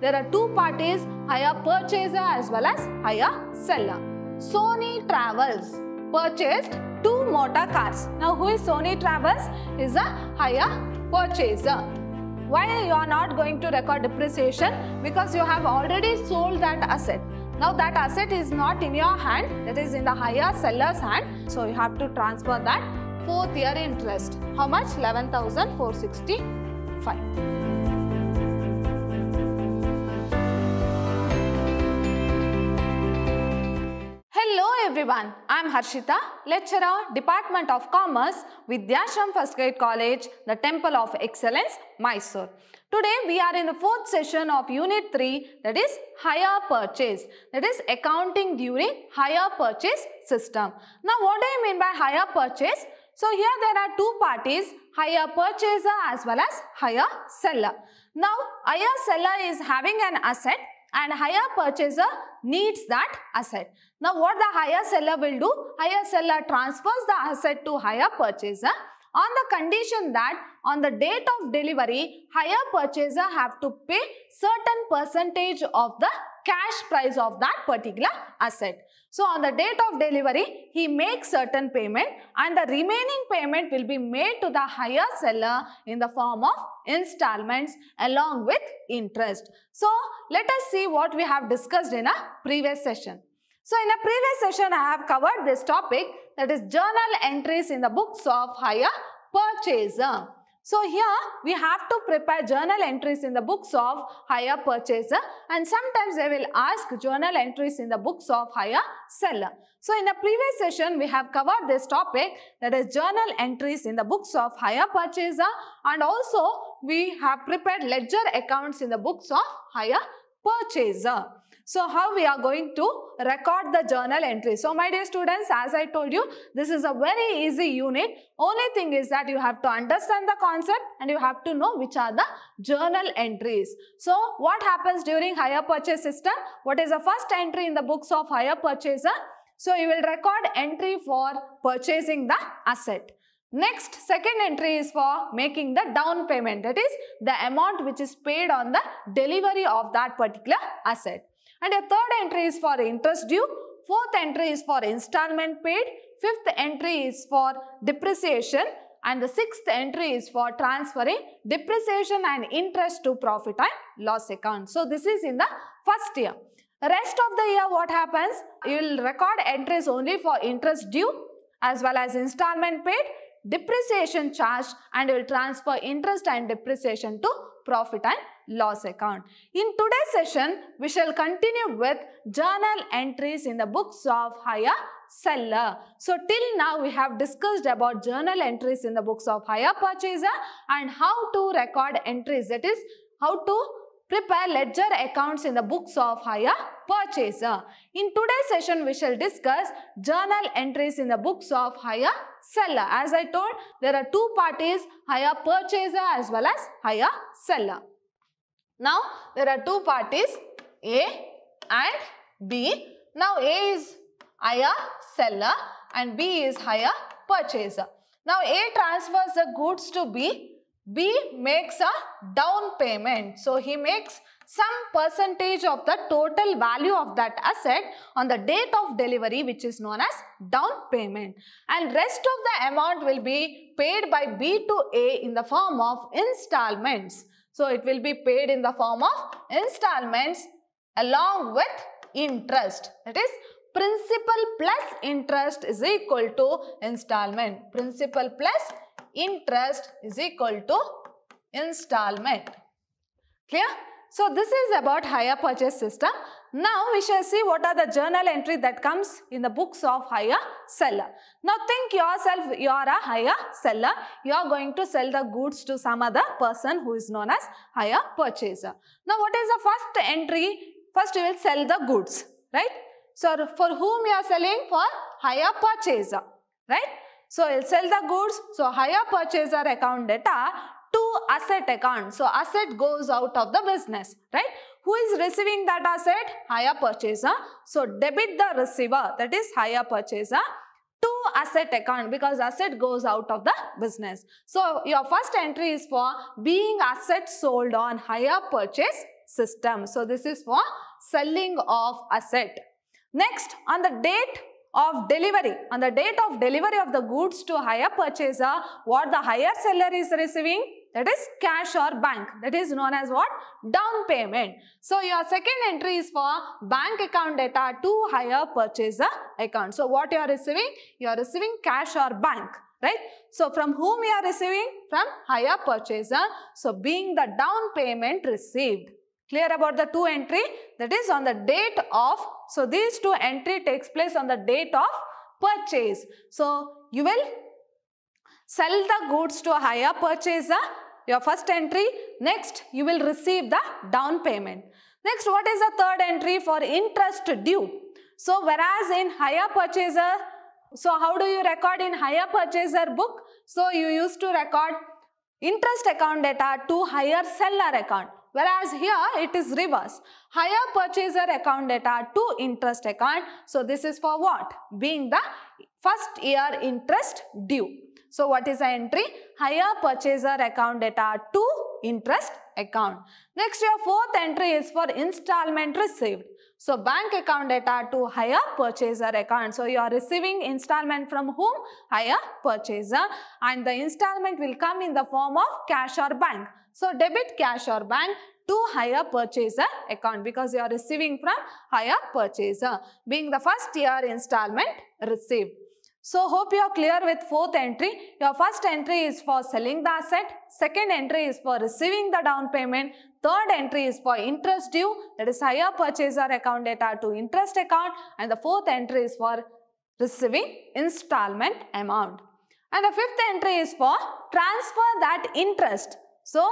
There are two parties, hire purchaser as well as hire seller. Sony Travels purchased two motor cars. Now who is Sony Travels? Is a hire purchaser. Why you are not going to record depreciation? Because you have already sold that asset. Now that asset is not in your hand, that is in the higher seller's hand. So you have to transfer that fourth year interest. How much? 11,465. Hello everyone, I am Harshita, lecturer, Department of Commerce, Vidyashram First Grade College, the Temple of Excellence, Mysore. Today we are in the fourth session of Unit 3 that is Higher Purchase, that is accounting during higher purchase system. Now what do you mean by higher purchase? So here there are two parties, higher purchaser as well as higher seller. Now higher seller is having an asset and higher purchaser needs that asset. Now what the higher seller will do? Higher seller transfers the asset to higher purchaser on the condition that on the date of delivery, higher purchaser have to pay certain percentage of the cash price of that particular asset. So on the date of delivery, he makes certain payment and the remaining payment will be made to the higher seller in the form of installments along with interest. So let us see what we have discussed in a previous session. So in a previous session, I have covered this topic that is journal entries in the books of higher purchaser. So here we have to prepare journal entries in the books of higher purchaser and sometimes they will ask journal entries in the books of higher seller. So in the previous session we have covered this topic that is journal entries in the books of higher purchaser and also we have prepared ledger accounts in the books of higher purchaser. So how we are going to record the journal entry. So my dear students, as I told you, this is a very easy unit. Only thing is that you have to understand the concept and you have to know which are the journal entries. So what happens during higher purchase system? What is the first entry in the books of higher purchaser? So you will record entry for purchasing the asset. Next, second entry is for making the down payment. That is the amount which is paid on the delivery of that particular asset. And a third entry is for interest due. Fourth entry is for installment paid. Fifth entry is for depreciation. And the sixth entry is for transferring depreciation and interest to profit and loss account. So, this is in the first year. Rest of the year what happens? You will record entries only for interest due as well as installment paid depreciation charge and will transfer interest and depreciation to profit and loss account. In today's session, we shall continue with journal entries in the books of higher seller. So till now we have discussed about journal entries in the books of higher purchaser and how to record entries that is how to prepare ledger accounts in the books of hire purchaser. In today's session, we shall discuss journal entries in the books of hire seller. As I told, there are two parties, hire purchaser as well as hire seller. Now, there are two parties, A and B. Now, A is hire seller and B is hire purchaser. Now, A transfers the goods to B B makes a down payment. So he makes some percentage of the total value of that asset on the date of delivery which is known as down payment and rest of the amount will be paid by B to A in the form of installments. So it will be paid in the form of installments along with interest that is principal plus interest is equal to installment. Principal plus interest is equal to installment. Clear? So this is about higher purchase system. Now we shall see what are the journal entry that comes in the books of higher seller. Now think yourself you are a higher seller. You are going to sell the goods to some other person who is known as higher purchaser. Now what is the first entry? First you will sell the goods, right? So for whom you are selling? For higher purchaser, right? So I'll sell the goods. So higher purchaser account data to asset account. So asset goes out of the business, right? Who is receiving that asset? Higher purchaser. So debit the receiver, that is higher purchaser to asset account because asset goes out of the business. So your first entry is for being asset sold on higher purchase system. So this is for selling of asset. Next on the date of delivery on the date of delivery of the goods to higher purchaser what the higher seller is receiving that is cash or bank that is known as what down payment so your second entry is for bank account data to higher purchaser account so what you are receiving you are receiving cash or bank right so from whom you are receiving from higher purchaser so being the down payment received Clear about the two entry? That is on the date of. So, these two entry takes place on the date of purchase. So, you will sell the goods to a higher purchaser. Your first entry. Next, you will receive the down payment. Next, what is the third entry for interest due? So, whereas in higher purchaser, so how do you record in higher purchaser book? So, you used to record interest account data to higher seller account. Whereas here it is reverse. Higher purchaser account data to interest account. So this is for what? Being the first year interest due. So what is the entry? Higher purchaser account data to interest account. Next your fourth entry is for installment received. So bank account data to higher purchaser account. So you are receiving installment from whom? Higher purchaser and the installment will come in the form of cash or bank. So debit cash or bank to higher purchaser account because you are receiving from higher purchaser being the first year installment received. So hope you are clear with fourth entry. Your first entry is for selling the asset. Second entry is for receiving the down payment. Third entry is for interest due that is higher purchaser account data to interest account. And the fourth entry is for receiving installment amount. And the fifth entry is for transfer that interest so,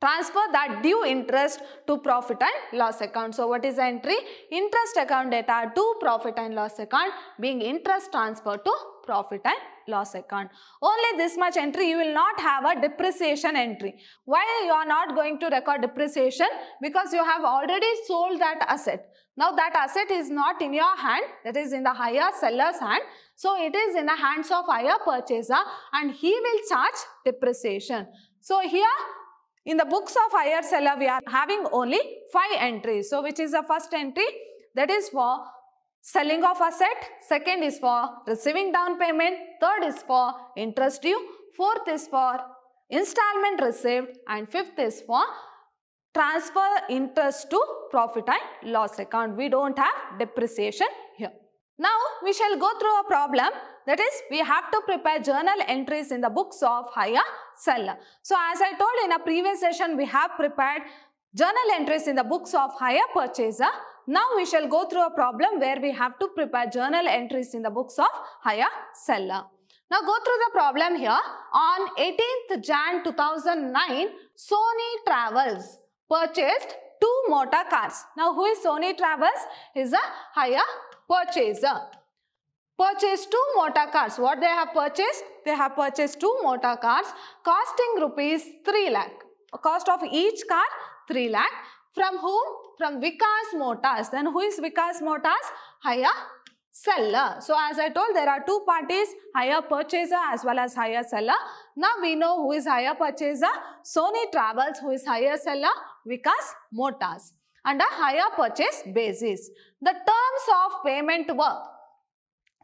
transfer that due interest to profit and loss account. So what is the entry? Interest account data to profit and loss account being interest transfer to profit and loss account. Only this much entry you will not have a depreciation entry. Why you are not going to record depreciation? Because you have already sold that asset. Now that asset is not in your hand, that is in the higher seller's hand. So it is in the hands of higher purchaser and he will charge depreciation. So here in the books of higher seller we are having only 5 entries. So which is the first entry that is for selling of asset, second is for receiving down payment, third is for interest due, fourth is for installment received and fifth is for transfer interest to profit and loss account. We don't have depreciation here. Now we shall go through a problem that is we have to prepare journal entries in the books of higher seller. So as I told in a previous session we have prepared journal entries in the books of higher purchaser. Now we shall go through a problem where we have to prepare journal entries in the books of higher seller. Now go through the problem here. On 18th Jan 2009 Sony Travels purchased two motor cars. Now who is Sony Travels? Is a higher Purchaser Purchase two motor cars. What they have purchased? They have purchased two motor cars costing rupees 3 lakh. Cost of each car 3 lakh. From whom? From Vikas Motors. Then who is Vikas Motors? Higher seller. So as I told, there are two parties, higher purchaser as well as higher seller. Now we know who is higher purchaser, Sony Travels, who is higher seller, Vikas Motors and a higher purchase basis. The terms of payment were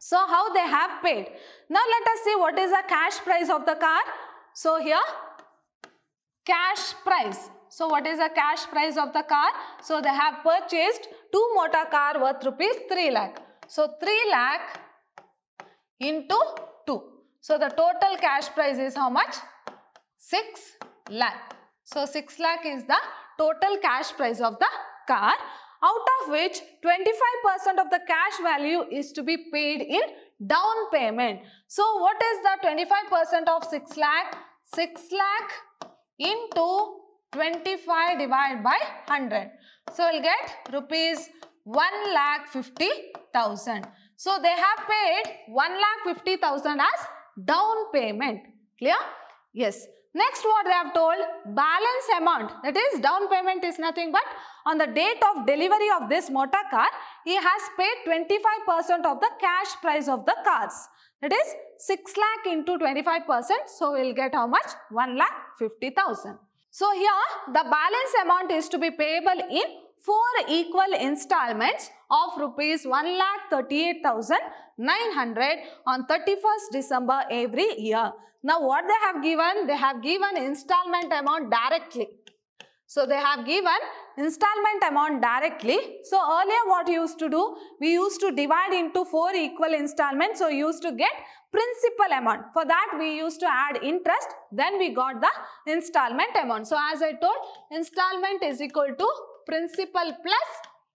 so how they have paid. Now let us see what is the cash price of the car. So here cash price. So what is the cash price of the car? So they have purchased two motor car worth rupees 3 lakh. So 3 lakh into 2. So the total cash price is how much? 6 lakh. So 6 lakh is the total cash price of the car out of which 25% of the cash value is to be paid in down payment. So what is the 25% of 6 lakh? 6 lakh into 25 divided by 100. So we'll get rupees 1 lakh 50,000. So they have paid 1 lakh 50,000 as down payment. Clear? Yes. Next what they have told balance amount that is down payment is nothing but on the date of delivery of this motor car he has paid 25% of the cash price of the cars that is 6 lakh into 25% so we'll get how much 1 lakh 50,000. So here the balance amount is to be payable in 4 equal installments of rupees 1 lakh 38,900 on 31st December every year. Now what they have given? They have given installment amount directly. So they have given installment amount directly. So earlier what we used to do? We used to divide into 4 equal installments. So used to get principal amount. For that we used to add interest. Then we got the installment amount. So as I told installment is equal to principal plus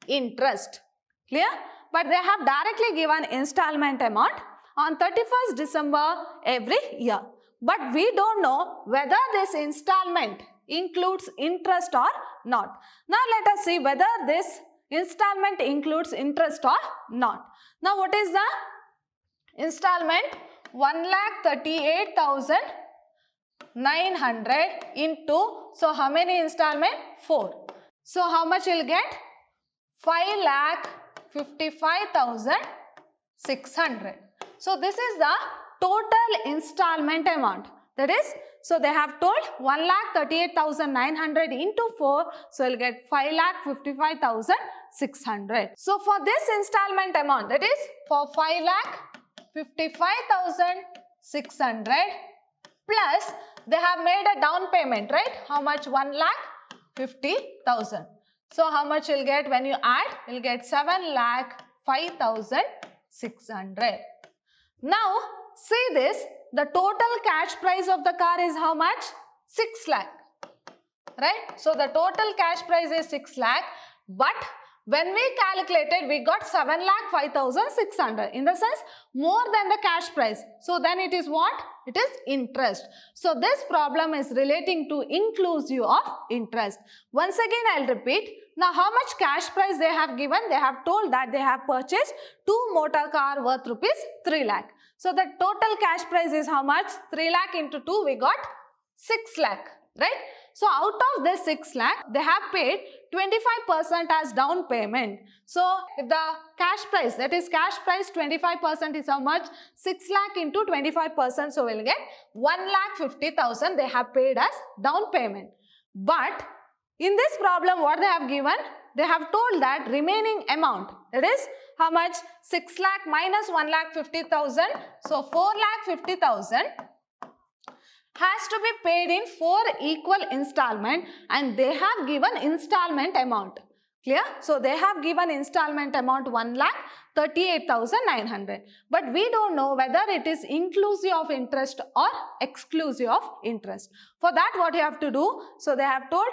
interest. Clear? But they have directly given installment amount on 31st December every year. But we don't know whether this installment includes interest or not. Now let us see whether this installment includes interest or not. Now what is the installment? 1,38,900 into, so how many installment? 4. So how much you'll get? 5 lakh 55,600. So this is the total installment amount. That is, so they have told 1,38,900 into 4. So you'll get 5,55,600. So for this installment amount, that is for 5,55,600 plus they have made a down payment, right? How much? 1,50,000. So how much you'll get when you add? You'll get five thousand six hundred. Now, see this, the total cash price of the car is how much? 6 lakh, right? So, the total cash price is 6 lakh, but when we calculated, we got 7 lakh 5600 in the sense more than the cash price. So, then it is what? It is interest. So, this problem is relating to inclusive of interest. Once again, I will repeat. Now, how much cash price they have given? They have told that they have purchased two motor car worth rupees 3 lakh. So the total cash price is how much? 3 lakh into 2, we got 6 lakh, right? So out of this 6 lakh, they have paid 25% as down payment. So if the cash price, that is cash price 25% is how much? 6 lakh into 25%, so we'll get 1 lakh 50,000 they have paid as down payment. But in this problem, what they have given? they have told that remaining amount that is how much 6 lakh minus 1 lakh 50,000 so 4 lakh 50,000 has to be paid in 4 equal installment and they have given installment amount clear so they have given installment amount 1 lakh 38900 but we don't know whether it is inclusive of interest or exclusive of interest for that what you have to do so they have told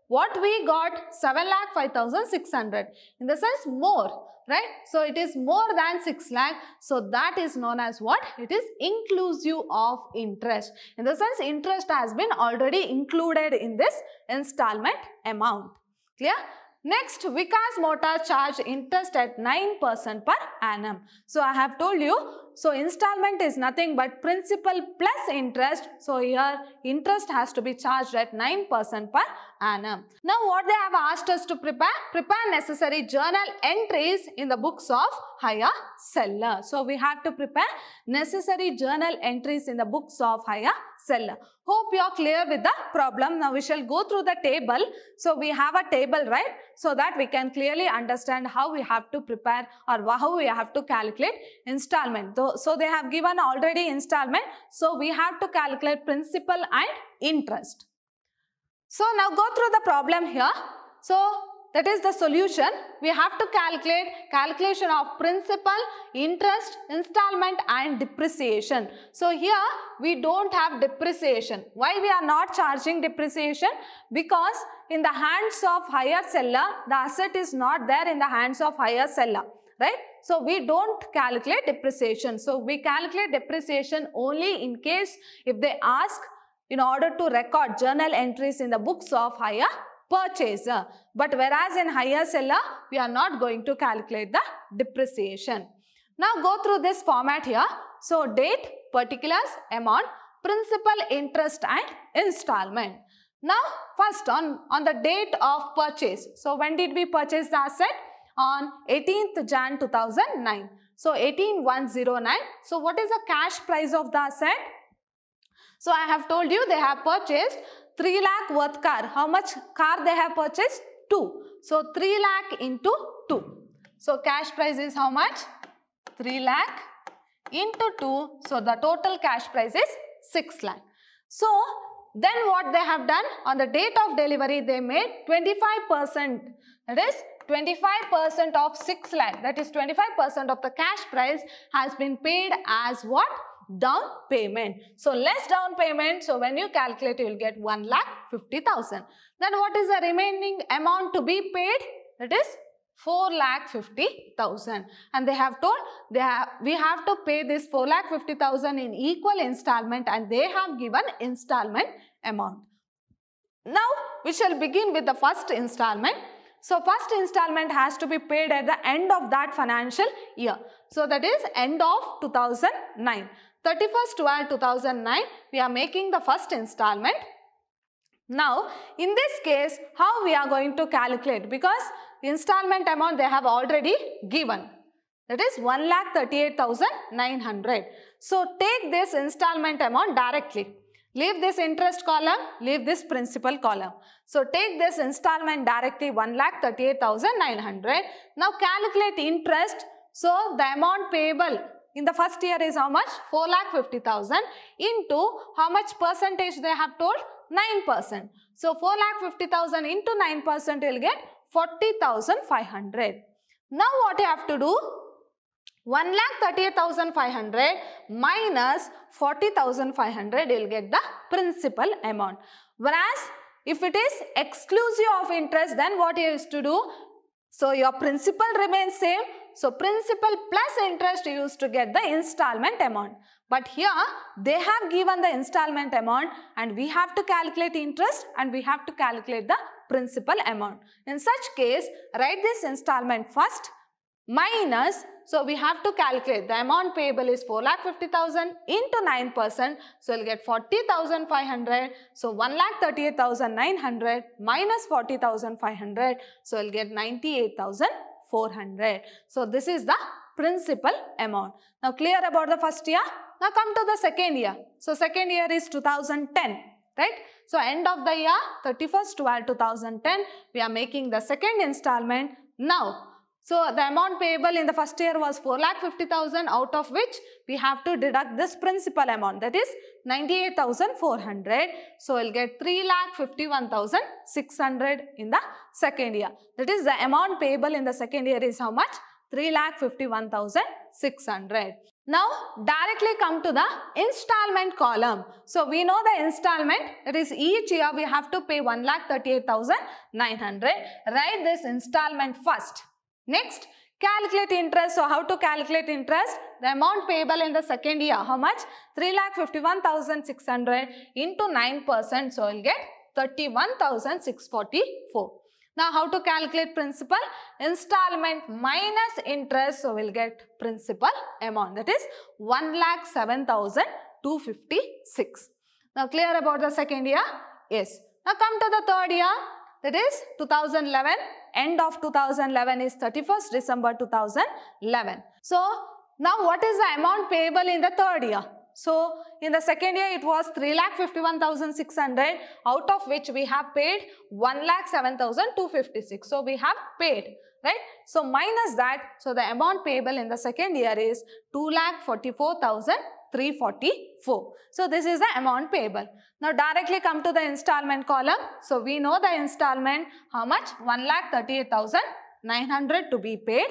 What we got? 7 lakh 5600. In the sense more, right? So it is more than 6 lakh. So that is known as what? It is inclusive of interest. In the sense interest has been already included in this installment amount. Clear? Next, Vikas Motor charge interest at 9% per annum. So, I have told you, so installment is nothing but principal plus interest. So, here interest has to be charged at 9% per annum. Now what they have asked us to prepare? Prepare necessary journal entries in the books of higher seller. So we have to prepare necessary journal entries in the books of higher seller. Hope you are clear with the problem. Now we shall go through the table. So we have a table, right? So that we can clearly understand how we have to prepare or how we have to calculate installment. So they have given already installment. So we have to calculate principal and interest. So now go through the problem here. So that is the solution. We have to calculate calculation of principal, interest, installment and depreciation. So here we don't have depreciation. Why we are not charging depreciation? Because in the hands of higher seller, the asset is not there in the hands of higher seller, right? So we don't calculate depreciation. So we calculate depreciation only in case if they ask in order to record journal entries in the books of higher purchaser. But whereas in higher seller, we are not going to calculate the depreciation. Now go through this format here. So date, particulars, amount, principal, interest and installment. Now first on, on the date of purchase. So when did we purchase the asset? On 18th Jan 2009. So 18109. So what is the cash price of the asset? So I have told you they have purchased 3 lakh worth car. How much car they have purchased? 2. So 3 lakh into 2. So cash price is how much? 3 lakh into 2. So the total cash price is 6 lakh. So then what they have done? On the date of delivery they made 25%. That is 25% of 6 lakh. That is 25% of the cash price has been paid as what? down payment. So less down payment. So when you calculate, you will get 1 lakh 50,000. Then what is the remaining amount to be paid? That is 4 lakh 50,000. And they have told they have, we have to pay this 4 lakh 50,000 in equal installment and they have given installment amount. Now we shall begin with the first installment. So first installment has to be paid at the end of that financial year. So that is end of 2009. 31st 12 2009 we are making the first installment. Now in this case how we are going to calculate because installment amount they have already given that is 1,38,900. So take this installment amount directly. Leave this interest column, leave this principal column. So take this installment directly 1,38,900. Now calculate interest. So the amount payable in the first year is how much? 4 lakh 50,000 into how much percentage they have told? 9%. So 4 lakh 50,000 into 9% will get 40,500. Now what you have to do? 1 lakh 38,500 minus 40,500 you'll get the principal amount. Whereas if it is exclusive of interest then what you used to do? So your principal remains same so principal plus interest used to get the installment amount. But here they have given the installment amount and we have to calculate interest and we have to calculate the principal amount. In such case, write this installment first minus, so we have to calculate the amount payable is 4,50,000 into 9%, so you'll get 40,500, so 1,38,900 minus 40,500, so you'll get 98,000 400. So this is the principal amount. Now clear about the first year? Now come to the second year. So second year is 2010, right? So end of the year, 31st 12, 2010, we are making the second installment. Now so the amount payable in the first year was 4,50,000 out of which we have to deduct this principal amount that is 98,400. So we'll get 3,51,600 in the second year. That is the amount payable in the second year is how much? 3,51,600. Now directly come to the installment column. So we know the installment that is each year we have to pay 1,38,900. Write this installment first. Next, calculate interest. So how to calculate interest? The amount payable in the second year, how much? 3,51,600 into 9%. So we'll get 31,644. Now how to calculate principal? Installment minus interest. So we'll get principal amount that is 1,07,256. Now clear about the second year? Yes. Now come to the third year that is 2011 end of 2011 is 31st December 2011. So now what is the amount payable in the third year? So in the second year it was 3,51,600 out of which we have paid 1,07,256. So we have paid right. So minus that so the amount payable in the second year is 2,44,000 344. So this is the amount payable. Now directly come to the installment column. So we know the installment how much 1,38,900 to be paid.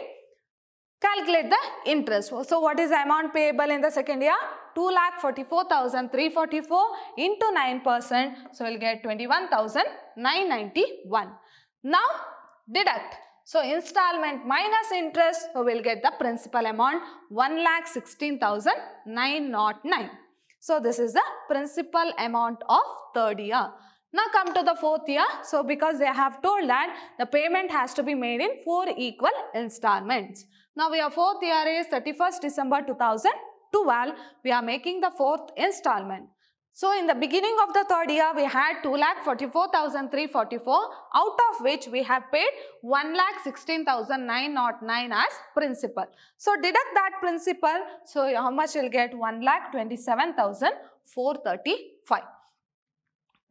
Calculate the interest. So what is the amount payable in the second year? 2,44,344 into 9%. So we'll get 21,991. Now deduct. So installment minus interest, so we'll get the principal amount 1,16,909. So this is the principal amount of third year. Now come to the fourth year. So because they have told that the payment has to be made in four equal installments. Now our fourth year is 31st December 2012. We are making the fourth installment. So in the beginning of the third year, we had 2,44,344 out of which we have paid 1,16,909 as principal. So deduct that principal. So how much you'll get? 1,27,435.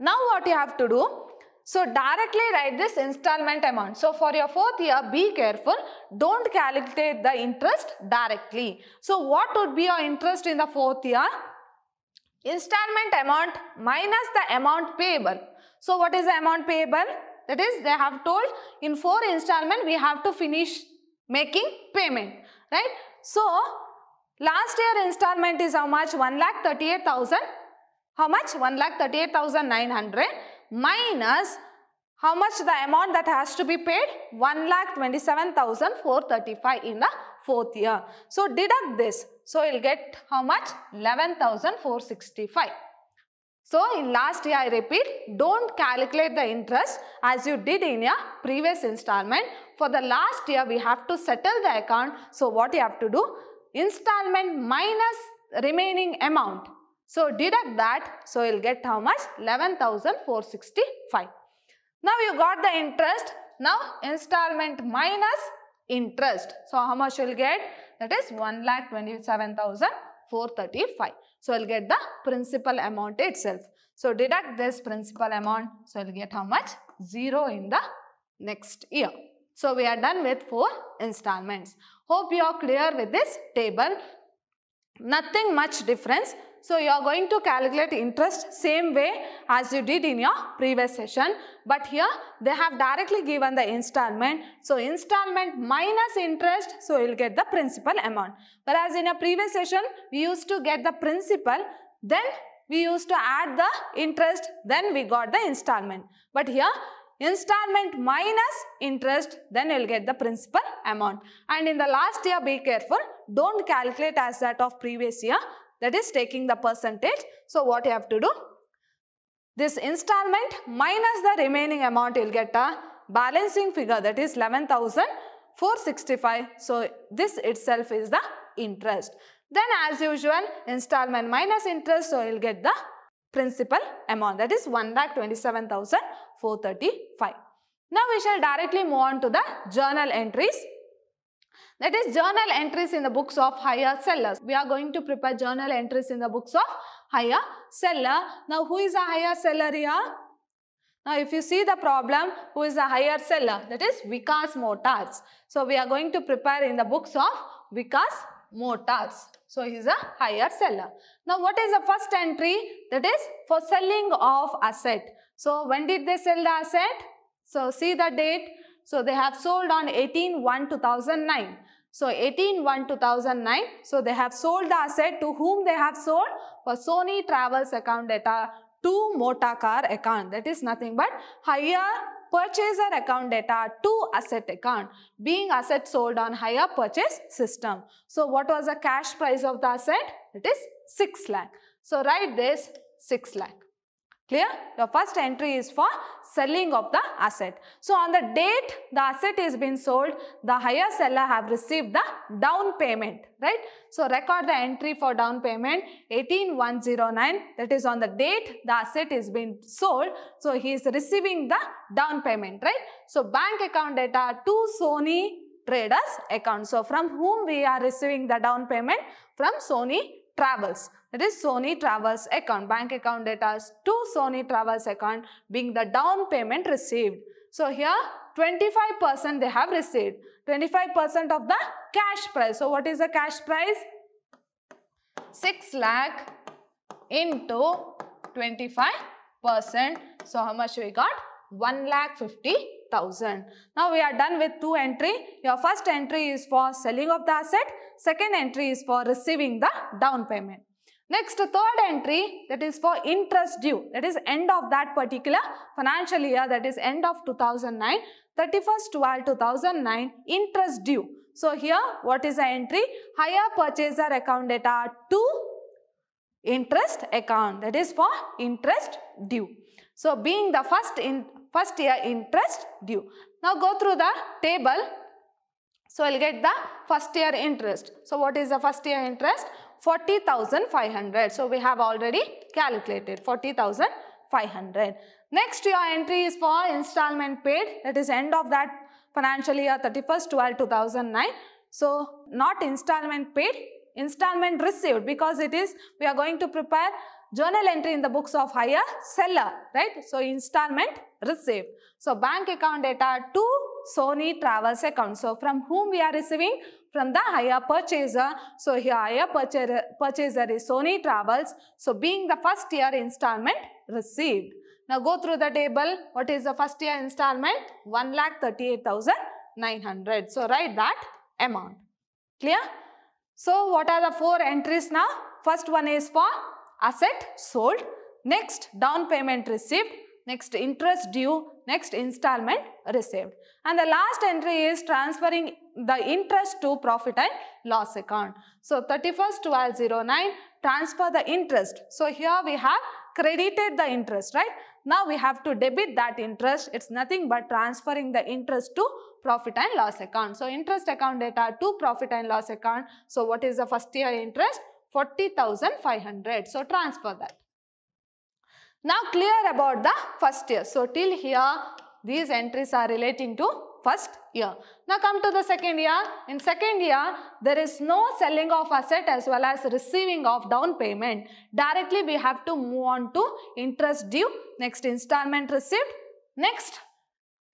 Now what you have to do? So directly write this installment amount. So for your fourth year, be careful. Don't calculate the interest directly. So what would be your interest in the fourth year? Installment amount minus the amount payable. So what is the amount payable? That is they have told in four installment we have to finish making payment. Right. So last year installment is how much? 1,38,000. How much? 1,38,900 minus how much the amount that has to be paid? 1,27,435 in the fourth year. So deduct this. So, you will get how much? 11,465. So, in last year I repeat, don't calculate the interest as you did in your previous installment. For the last year, we have to settle the account. So, what you have to do? Installment minus remaining amount. So, deduct that. So, you will get how much? 11,465. Now, you got the interest. Now, installment minus interest. So how much you'll get? That is 1,27,435. So i will get the principal amount itself. So deduct this principal amount. So you'll get how much? Zero in the next year. So we are done with four installments. Hope you are clear with this table. Nothing much difference. So you are going to calculate interest same way as you did in your previous session. But here they have directly given the installment. So installment minus interest. So you'll get the principal amount. Whereas in a previous session we used to get the principal. Then we used to add the interest. Then we got the installment. But here installment minus interest then you'll get the principal amount and in the last year be careful don't calculate as that of previous year that is taking the percentage. So what you have to do? This installment minus the remaining amount you'll get a balancing figure that is 11,465. So this itself is the interest. Then as usual installment minus interest so you'll get the principal amount that is 1,27,435. Now we shall directly move on to the journal entries that is journal entries in the books of higher sellers. We are going to prepare journal entries in the books of higher seller. Now, who is a higher seller here? Now, if you see the problem, who is a higher seller? That is Vikas Motors. So, we are going to prepare in the books of Vikas Motors. So, he is a higher seller. Now, what is the first entry? That is for selling of asset. So, when did they sell the asset? So, see the date. So they have sold on 18-1-2009. So 18-1-2009, so they have sold the asset to whom they have sold? For Sony Travels account data to car account. That is nothing but higher purchaser account data to asset account being asset sold on higher purchase system. So what was the cash price of the asset? It is 6 lakh. So write this 6 lakh. Clear? Your first entry is for selling of the asset. So on the date the asset is been sold, the higher seller have received the down payment, right? So record the entry for down payment 18109 that is on the date the asset is been sold. So he is receiving the down payment, right? So bank account data to Sony traders account. So from whom we are receiving the down payment? From Sony Travels. That is Sony Travels account. Bank account data to Sony Travels account being the down payment received. So here 25% they have received. 25% of the cash price. So what is the cash price? 6 lakh into 25%. So how much we got? 1 lakh 50 thousand. Now we are done with two entry. Your first entry is for selling of the asset. Second entry is for receiving the down payment. Next, third entry that is for interest due that is end of that particular financial year that is end of 2009 31st 12 2009 interest due. So here what is the entry? Higher purchaser account data to interest account that is for interest due. So being the first in first year interest due. Now go through the table. So I'll get the first year interest. So what is the first year interest? 40,500. So we have already calculated 40,500. Next your entry is for installment paid that is end of that financial year 31st 12 2009. So not installment paid installment received because it is we are going to prepare journal entry in the books of higher seller right so installment received so bank account data 2 Sony Travels account. So from whom we are receiving? From the higher purchaser. So here higher purchaser, purchaser is Sony Travels. So being the first year installment received. Now go through the table. What is the first year installment? 1,38,900. So write that amount. Clear? So what are the four entries now? First one is for asset sold. Next, down payment received next interest due, next installment received. And the last entry is transferring the interest to profit and loss account. So 31st 1209 transfer the interest. So here we have credited the interest, right? Now we have to debit that interest. It's nothing but transferring the interest to profit and loss account. So interest account data to profit and loss account. So what is the first year interest? 40,500. So transfer that. Now clear about the first year. So till here, these entries are relating to first year. Now come to the second year. In second year, there is no selling of asset as well as receiving of down payment. Directly we have to move on to interest due, next installment received, next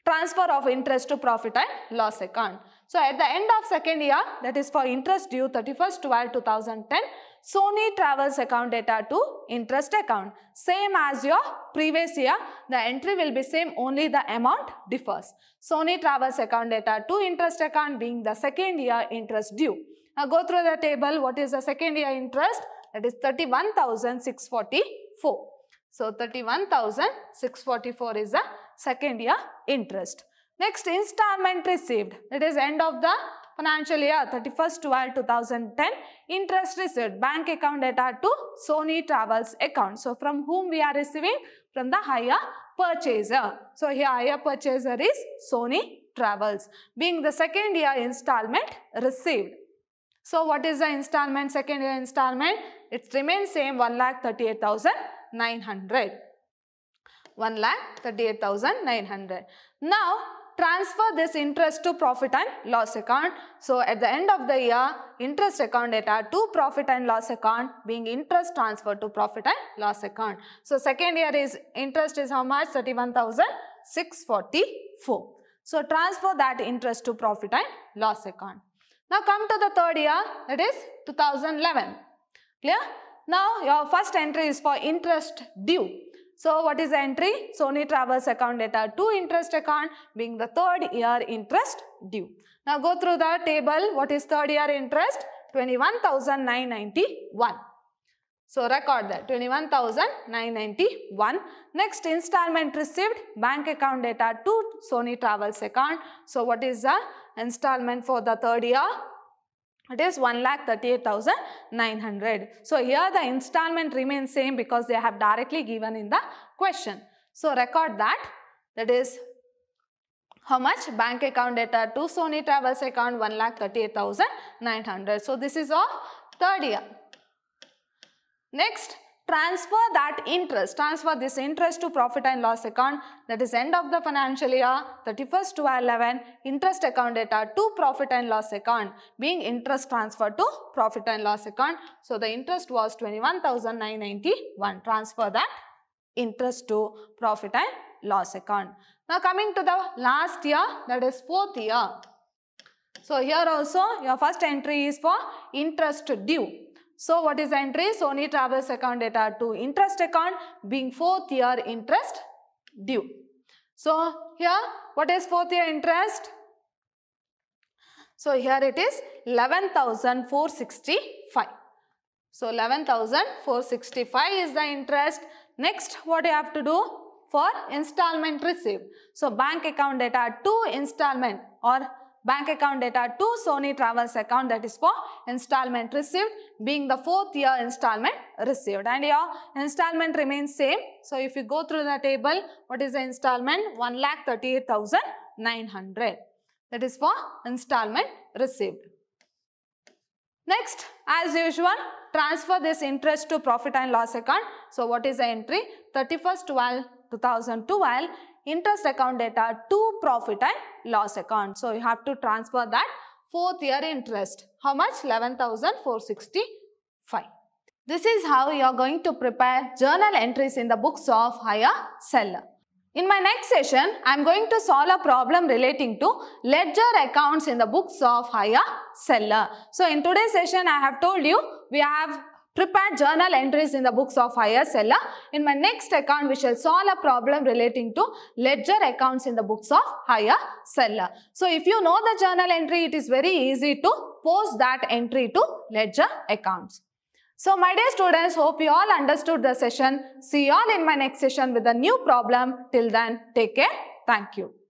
transfer of interest to profit and loss account. So at the end of second year, that is for interest due 31st 12 2010, Sony Travels account data to interest account. Same as your previous year, the entry will be same, only the amount differs. Sony Travels account data to interest account being the second year interest due. Now go through the table, what is the second year interest? That is 31,644. So 31,644 is the second year interest. Next, installment received. That is end of the financial year 31st 12 2010 interest received bank account data to Sony Travels account. So from whom we are receiving? From the higher purchaser. So here higher purchaser is Sony Travels being the second year installment received. So what is the installment, second year installment? It remains same one One lakh lakh thirty-eight thousand nine hundred. Now, transfer this interest to profit and loss account. So at the end of the year, interest account data to profit and loss account being interest transferred to profit and loss account. So second year is interest is how much? 31,644. So transfer that interest to profit and loss account. Now come to the third year that is 2011. Clear? Now your first entry is for interest due. So what is the entry? Sony Travels account data 2 interest account being the third year interest due. Now go through the table. What is third year interest? 21,991. So record that 21,991. Next installment received bank account data to Sony Travels account. So what is the installment for the third year? it is 1,38,900. So here the installment remains same because they have directly given in the question. So record that. That is how much? Bank account data to Sony Travels account 1,38,900. So this is of third year. Next, transfer that interest, transfer this interest to profit and loss account that is end of the financial year 31st to 11 interest account data to profit and loss account being interest transfer to profit and loss account. So the interest was 21,991 transfer that interest to profit and loss account. Now coming to the last year that is fourth year. So here also your first entry is for interest due so what is entry? Sony Travels account data to interest account being fourth year interest due. So here what is fourth year interest? So here it is 11,465. So 11,465 is the interest. Next what you have to do? For installment received. So bank account data to installment or bank account data to Sony Travels account that is for installment received being the fourth year installment received and your installment remains same. So if you go through the table what is the installment 1,38,900 that is for installment received. Next as usual transfer this interest to profit and loss account. So what is the entry 31st 12 2012 interest account data to profit and loss account. So you have to transfer that fourth year interest. How much? 11,465. This is how you are going to prepare journal entries in the books of higher seller. In my next session, I am going to solve a problem relating to ledger accounts in the books of higher seller. So in today's session, I have told you we have prepared journal entries in the books of higher seller. In my next account, we shall solve a problem relating to ledger accounts in the books of higher seller. So, if you know the journal entry, it is very easy to post that entry to ledger accounts. So, my dear students, hope you all understood the session. See you all in my next session with a new problem. Till then, take care. Thank you.